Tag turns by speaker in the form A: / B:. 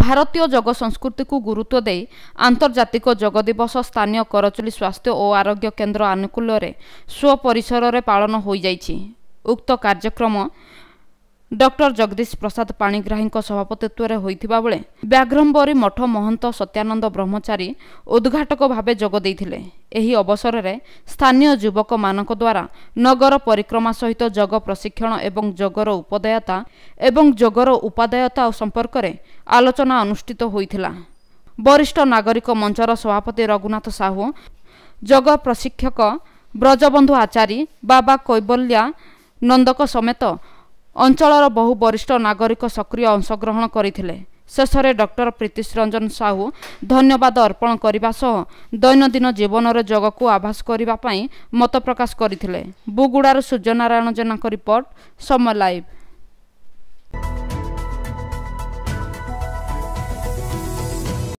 A: ଭାରତୀୟ ଯୋଗ ସଂସ୍କୃତିକୁ ଗୁରୁତ୍ୱ ଦେଇ ଆନ୍ତର୍ଜାତିକ ଯୋଗ ଦିବସ ସ୍ଥାନୀୟ କରଚୁଲି ସ୍ୱାସ୍ଥ୍ୟ ଓ ଆରୋଗ୍ୟ କେନ୍ଦ୍ର ଆନୁକୂଲ୍ୟରେ ସ୍ୱପରିସରରେ ପାଳନ ହୋଇଯାଇଛି ଉକ୍ତ କାର୍ଯ୍ୟକ୍ରମ ଡକ୍ଟର ଜଗଦୀଶ ପ୍ରସାଦ ପାଣିଗ୍ରାହୀଙ୍କ ସଭାପତିତ୍ୱରେ ହୋଇଥିବା ବେଳେ ବ୍ୟାଘ୍ରମ୍ବରୀ ମଠ ମହନ୍ତ ସତ୍ୟାନନ୍ଦ ବ୍ରହ୍ମଚାରୀ ଉଦ୍ଘାଟକ ଭାବେ ଯୋଗ ଦେଇଥିଲେ ଏହି ଅବସରରେ ସ୍ଥାନୀୟ ଯୁବକମାନଙ୍କ ଦ୍ୱାରା ନଗର ପରିକ୍ରମା ସହିତ ଯୋଗ ପ୍ରଶିକ୍ଷଣ ଏବଂ ଯୋଗର ଉପଦେୟତା ଏବଂ ଯୋଗର ଉପାଦେୟତା ସମ୍ପର୍କରେ ଆଲୋଚନା ଅନୁଷ୍ଠିତ ହୋଇଥିଲା ବରିଷ୍ଠ ନାଗରିକ ମଞ୍ଚର ସଭାପତି ରଘୁନାଥ ସାହୁ ଯୋଗ ପ୍ରଶିକ୍ଷକ ବ୍ରଜବନ୍ଧୁ ଆଚାରୀ ବାବା କୈବଲ୍ୟା ନନ୍ଦଙ୍କ ସମେତ ଅଞ୍ଚଳର ବହୁ ବରିଷ୍ଠ ନାଗରିକ ସକ୍ରିୟ ଅଂଶଗ୍ରହଣ କରିଥିଲେ ଶେଷରେ ଡକ୍ଟର ପ୍ରୀତିଶ ରଞ୍ଜନ ସାହୁ ଧନ୍ୟବାଦ ଅର୍ପଣ କରିବା ସହ ଦୈନନ୍ଦିନ ଜୀବନର ଯୋଗକୁ ଆଭାସ କରିବା ପାଇଁ ମତ ପ୍ରକାଶ କରିଥିଲେ ବୁଗୁଡ଼ାରୁ ସୂର୍ଯ୍ୟନାରାୟଣ ଜେନାଙ୍କ ରିପୋର୍ଟ ସମ ଲାଇଭ୍